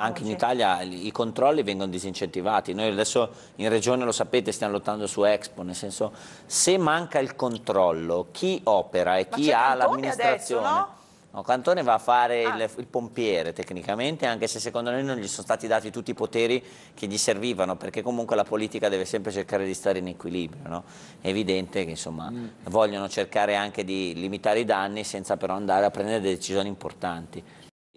Anche in Italia i controlli vengono disincentivati, noi adesso in regione lo sapete stiamo lottando su Expo, nel senso se manca il controllo chi opera e chi ha l'amministrazione... No, Cantone va a fare ah. il, il, pompiere tecnicamente, anche se secondo noi non gli sono stati dati tutti i poteri che gli servivano, perché comunque la politica deve sempre cercare di stare in equilibrio. No? È evidente che insomma, mm. vogliono cercare anche di limitare i danni senza però andare a prendere delle decisioni importanti.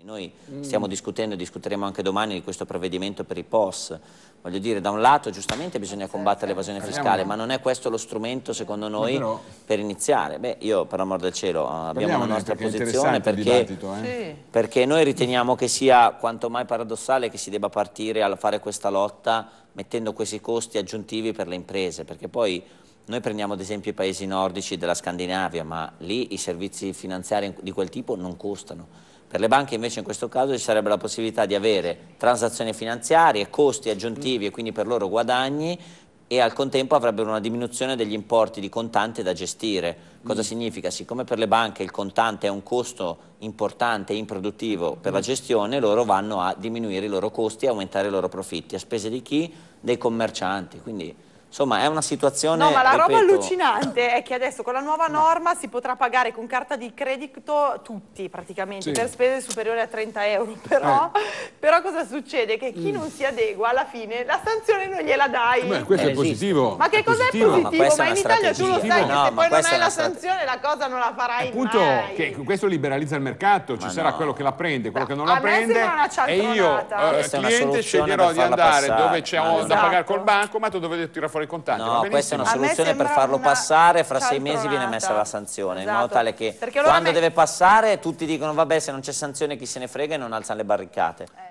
Noi mm. stiamo discutendo e discuteremo anche domani di questo provvedimento per i POS. Voglio dire, da un lato giustamente bisogna combattere l'evasione fiscale, ma non è questo lo strumento secondo noi per iniziare. Beh, io per l'amor del cielo eh, abbiamo la nostra posizione perché, eh. perché, noi riteniamo che sia quanto mai paradossale che si debba partire a fare questa lotta mettendo questi costi aggiuntivi per le imprese, perché poi noi prendiamo ad esempio i paesi nordici della Scandinavia, ma lì i servizi finanziari di quel tipo non costano per le banche invece in questo caso ci sarebbe la possibilità di avere transazioni finanziarie, costi aggiuntivi e quindi per loro guadagni e al contempo avrebbero una diminuzione degli importi di contante da gestire. Cosa mm. significa? Siccome per le banche il contante è un costo importante e improduttivo per mm. la gestione, loro vanno a diminuire i loro costi e aumentare i loro profitti. A spese di chi? Dei commercianti. Quindi Insomma, è una situazione... No, ma la ripeto... roba allucinante è che adesso con la nuova norma si potrà pagare con carta di credito tutti, praticamente, sì. per spese superiori a 30 euro, eh. però eh. Però cosa succede? Che chi mm. non si adegua alla fine la sanzione non gliela dai. Beh, questo eh, è positivo. Ma che cos'è positivo? positivo? Ma, ma in Italia tu lo sai no, che se poi non hai la sanzione la cosa non la farai Appunto, mai. Che questo liberalizza il mercato, ci ma sarà no. quello che la prende, quello che non la prende. E io, eh, cliente, sceglierò di andare dove c'è da pagare col banco, ma tu dovete tirare fuori i contatti. No, questa è una soluzione per esatto. farlo passare, fra sei mesi viene messa la sanzione, in modo esatto. tale che quando deve passare tutti dicono vabbè se non c'è sanzione chi se ne frega e non alzano le barricate. Eh.